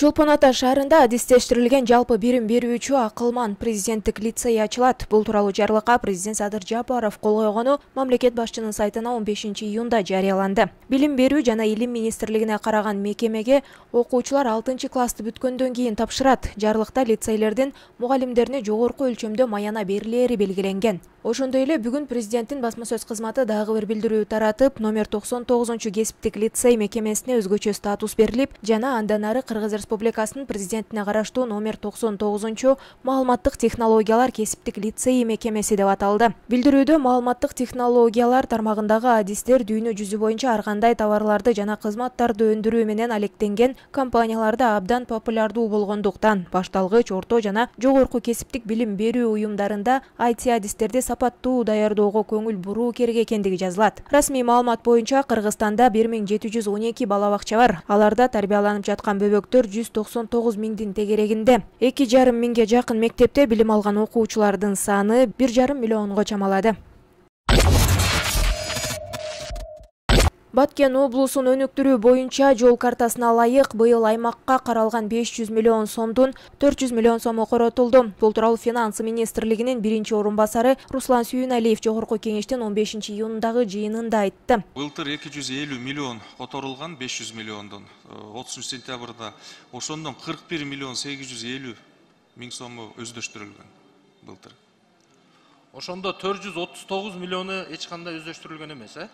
чолпон ата шаарында адистештирилген жалпы билим берүүчү акылман президенттик лицей ачылат бул тууралуу жарлыкка президент садыр жапаров кол койгону мамлекет башчынын сайтына он бешинчи июнда жарыяланды билим берүү жана илим министрлигине караган мекемеге окуучулар алтынчы классты бүткөндөн кийин тапшырат жарлыкта лицейлердин мугалимдерине жогорку өлчөмдө маяна берилери белгиленген ошондой эле бүгүн президенттин басма сөз кызматы дагы бир билдирүү таратып номер токсон тогузунчу кесиптик лицей мекемесине өзгөчө статус берилип жана андан ары кыргыз республикасынын президентине караштуу номер токсон тогузунчу маалыматтык технологиялар кесиптик лицейи мекемеси деп аталды билдирүүдө маалыматтык технологиялар тармагындагы адистер дүйнө жүзү боюнча ар кандай товарларды жана кызматтарды өндүрүү менен алектенген компанияларда абдан популярдуу болгондуктан башталгыч орто жана жогорку кесиптик билим берүү уюмдарында айти адистерди сапаттуу даярдоого көңүл буруу керек экендиги жазылат расмий маалымат боюнча кыргызстанда бир миң жети жүз он эки бала бакча бар аларда тарбияланып жаткан бөбөктөржүз 199 миңдин тегерегинде эки жарым минге жақын мектепте билим алған окуучулардын саны 1,5 миллионға чамалады Баткен облысын өнүктүрүү бойынша жол картасына лайық бұйыл аймаққа қаралған 500 миллион сомдун 400 миллион сому коротулду. Бул тууралуу финансы министрлигинин бірінші орынбасары басары Руслан Алиев жогорку кеңештин 15 юындағы жиынында айтты. Бұлтыр 250 миллион которулган 500 миллиондың 30 э, сентябрда ошондон 41 миллион 850 миң сомы өздөштүрүлгөн бұлтыр Ошондо 439 миллионы эч кандай өздөштүрүлгөн эмес, э?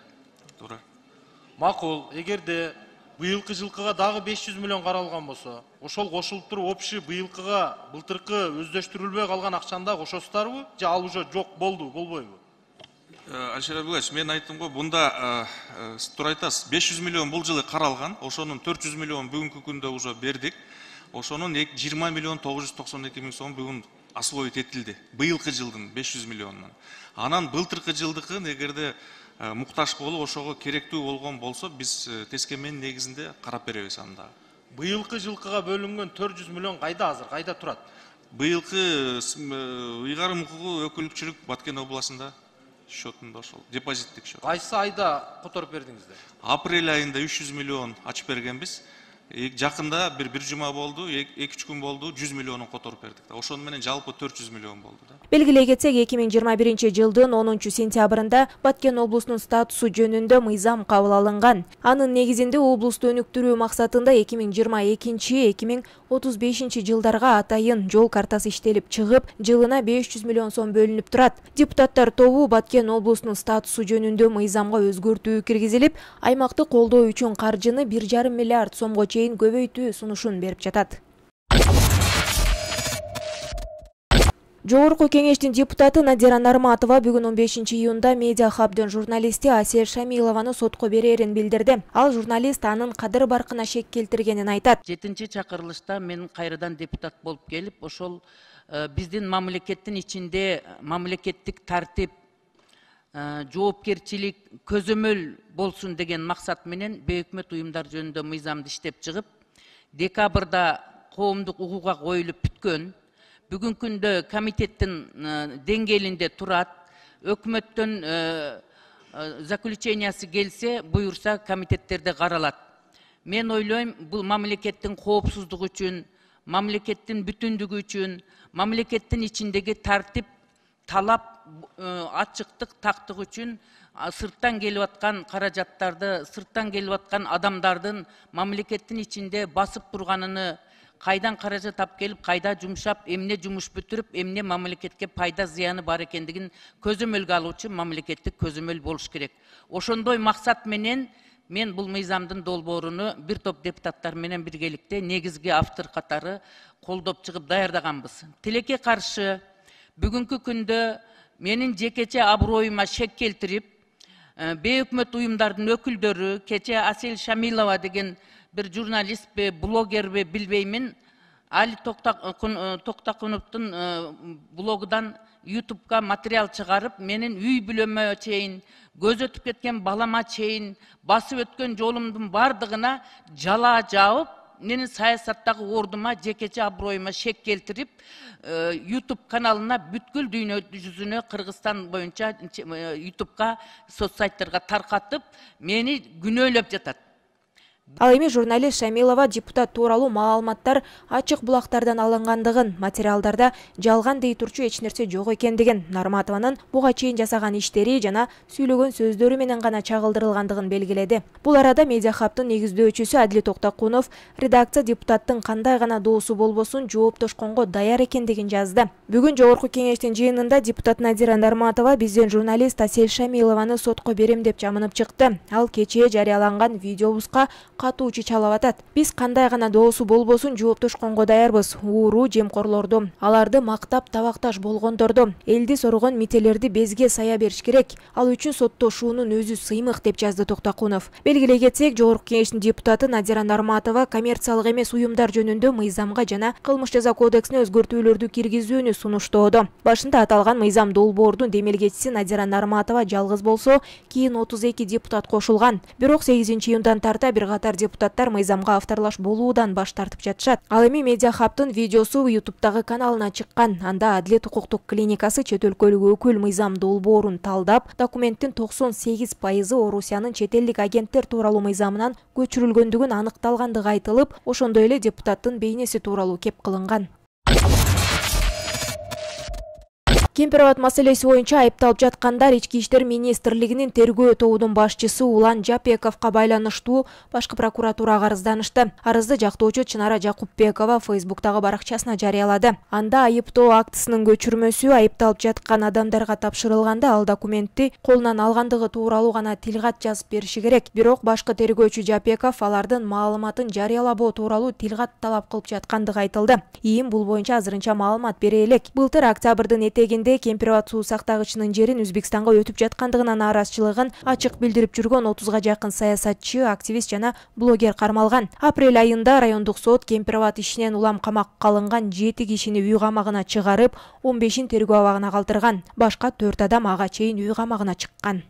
макул эгерде быйылкы жылкыга дагы беш жүз миллион қаралған болсо ошол кошулуп туруп общий быйылкыга былтыркы өздөштүрүлбөй қалған акчаны дагы кошосуздарбы же ал уже жок болды болбойбу э, алишер абдуллаевич мен айттым го бұнда э, э, туура айтасыз беш жүз миллион бул жылы қаралған ошоның төрт жүз миллион бүгүнкү күндө уже бердік ошоның жыйырма миллион тогуз жүз токсон эки миң сом бүгүн освоить этилди быйылкы жылдын беш жүз миллионунун анан былтыркы жылдыкын эгерде Э, мұқтаж болып ошого керектүү болгон болсо биз э, тескеменин негизинде карап беребиз анда быйылкы жылкыга бөлүнгөн төрт жүз миллион кайда азыр кайда турат быйылкы э, ыйгарым укугу өкүлчүлүк баткен областында счетунда ошол депозиттик счет кайсы айда которуп бердиңиздер апрель айында үч жүз миллион ачып бергенбиз жакында бир бир жума болду эки үч күн болду жүз миллионун которуп бердик да ошону менен жалпы төрт жүз миллион болду да белгилей кетсек эки миң жыйырма биринчи жылдын онунчу сентябрында баткен облусунун статусу жөнүндө мыйзам кабыл алынган анын негизинде облусту өнүктүрүү максатында эки миң жыйырма экинчи эки миң отуз бешинчи жылдарга атайын жол картасы иштелип чыгып жылына беш жүз миллион сом бөлүнүп турат депутаттар тобу баткен облусунун статусу жөнүндө мыйзамга өзгөртүү киргизилип аймакты колдоо үчүн каржыны бир жарым миллиард сомго чейин көбөйтүү сунушун берип жатат жогорку кеңештин депутаты надира нарматова бүгүн он бешинчи июнда медиа хабдын журналисти асель шамилованы сотко берерин билдирди ал журналист анын кадыр баркына шек келтиргенин айтат жетинчи чакырылышта мен кайрадан депутат болуп келип ошол э, биздин мамлекеттин ичинде мамлекеттик тартип Э, жоопкерчилик көзөмөл болсун деген максат менен бейөкмөт уюмдар жөнүндө мыйзамды иштеп чыгып декабрда коомдук угууга коюлуп бүткөн бүгүнкү күндө комитеттин э, деңгээлинде турат өкмөттөн э, заключениясы келсе буюрса комитеттерде каралат мен ойлойм бул мамлекеттин коопсуздугу үчүн мамлекеттин бүтүндүгү үчүн мамлекеттин ичиндеги тартип талап Э, ачыктык тақтық үшін сырттан келіп аткан қаражаттарды сырттан келіп аткан адамдардың мамлекеттин ішінде басып тұрғанын қайдан қаражат тап келіп қайда жумшап эмне жұмыс бітіріп эмне мамлекетке пайда зияны бар екендігін көзөмөлгө алуучу мамлекеттик көзөмөл болуш керек ошондой максат менен мен бул мыйзамдын долбооруну бир топ депутаттар менен биргеликте негизги автор катары колдоп чыгып даярдаганбыз тилекке каршы бүгүнкү күндө менің жекече абыройыма шек келтіріп ә, э, бейөкмөт уюмдардын өкүлдөрү кече асель шамилова деген бир журналистпи блогерби билбеймин али токтокуновдун э, э, блогыдан ютубка материал чыгарып менин үй бүлөмө чейин көз өтүп кеткен балама чейин басып өткөн жолумдун бардығына жала жауып, менің саясаттағы ордыма жекече абыройыма шек келтіріп ютуб каналына бүткүл дүйнө жүзіне кыргызстан бойынша ютубка соц сайттарга таркатып мени күнөөлөп жатат ал эми журналист шамилова депутат тууралуу маалыматтар ачык булактардан алынгандыгын материалдарда жалган дей турчу эч нерсе жок экендигин нарматованын буга чейин жасаган иштери жана сүйлөгөн сөздөрү менен гана чагылдырылгандыгын белгиледи бул арада медиа хабтын негиздөөчүсү адил токтакунов редакция депутаттын кандай гана доосу болбосун жооптошконго даяр экендигин жазды бүгүн жогорку кеңештин жыйынында депутат надира нарматова биздин журналист асель шамилованы сотко берем деп жамынып чыкты ал кечээ жарыяланган видеобузга катуу чычалап атат биз кандай гана доосу болбосун жооптошконго даярбыз ууру жемкорлорду аларды мактап табакташ болгондорду элди сорогон мителерди безге сая бериш керек ал үчүн соттошуунун өзү сыймык деп жазды токтокунов белгилей кетсек жогорку кеңештин депутаты надира нарматова коммерциялык эмес уюмдар жөнүндө мыйзамга жана кылмыш жаза кодексине өзгөртүүлөрдү киргизүүнү сунуштоодо башында аталган мыйзам долбоордун демилгечиси надира нарматова жалгыз болсо кийин отуз эки депутат кошулган бирок сегизинчи июндан тарта бир катар катар депутаттар мыйзамга авторлаш болуудан баш тартып жатышат ал эми медиа хабтын видеосу ютубтагы каналына чыккан анда адилет укуктук клиникасы чет өлкөлүк өкүл мыйзам долбоорун талдап документтин токсон сегиз пайызы орусиянын чет элдик агенттер тууралуу мыйзамынан көчүрүлгөндүгүн аныкталгандыгы айтылып ошондой эле депутаттын бейнеси тууралуу кеп кылынган кемпир абад маселеси боюнча айыпталып жаткандар ички иштер министрлигинин тергөө тобунун башчысы улан жапековго байланыштуу башкы прокуратурага арызданышты арызды жактоочу чынара жакупбекова фейсбуктагы баракчасына жарыялады анда айыптоо актысынын көчүрмөсү айыпталып жаткан адамдарга тапшырылганда ал документти колунан алгандыгы тууралуу гана тил кат жазып бериши керек бирок башкы тергөөчү жапеков алардын маалыматын жарыялабоо тууралуу тил кат талап кылып жаткандыгы айтылды ийим бул боюнча азырынча маалымат бере элек былтыр октябрдын этегинде кемпир абад суу сактагычынын жерин өзбекстанга өтүп жаткандыгына нааразычылыгын ачык билдирип жүргөн отузга жакын саясатчы активист жана блогер кармалган апрель айында райондук сот кемпир абад ишинен улам камакка алынган жети кишини үй камагына чыгарып он бешин тергөө абагына калтырган башка төрт адам ага чейин үй камагына чыккан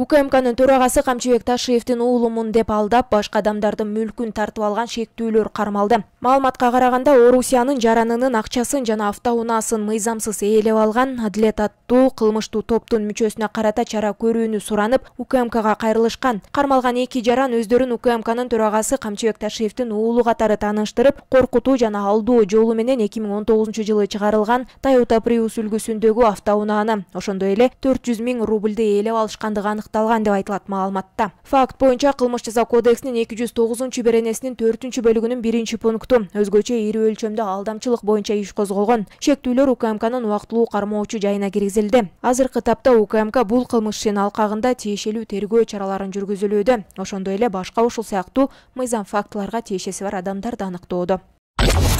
укмкнын төрагасы камчыбек ташиевдин уулумун деп алдап башка адамдардын мүлкүн тартып алган шектүүлөр кармалды маалыматка караганда орусиянын жаранынын акчасын жана автоунаасын мыйзамсыз ээлеп алган адилет аттуу кылмыштуу топтун мүчөсүнө карата чара көрүүнү суранып укмкга кайрылышкан кармалган эки жаран өздөрүн укмкнын төрагасы камчыбек ташиевдин уулу катары тааныштырып коркутуу жана алдоо жолу менен эки миң он тогузунчу жылы чыгарылган toyota prius үлгүсүндөгү автоунааны ошондой эле төрт жүз миң рубльди ээлеп алышкандыгы анык аныкталган деп айтылат маалыматта факт боюнча кылмыш жаза кодексинин эки жүз тогузунчу беренесинин төртүнчү бөлүгүнүн биринчи пункту өзгөчө ири өлчөмдө алдамчылык боюнча иш козголгон шектүүлөр укмкнын убактылуу кармоочу жайына киргизилди азыркы тапта укмк бул кылмыш ишинин алкагында тиешелүү тергөө чараларын жүргүзүлүүдө ошондой эле башка ушул сыяктуу мыйзам фактыларга тиешеси бар адамдарды аныктоодо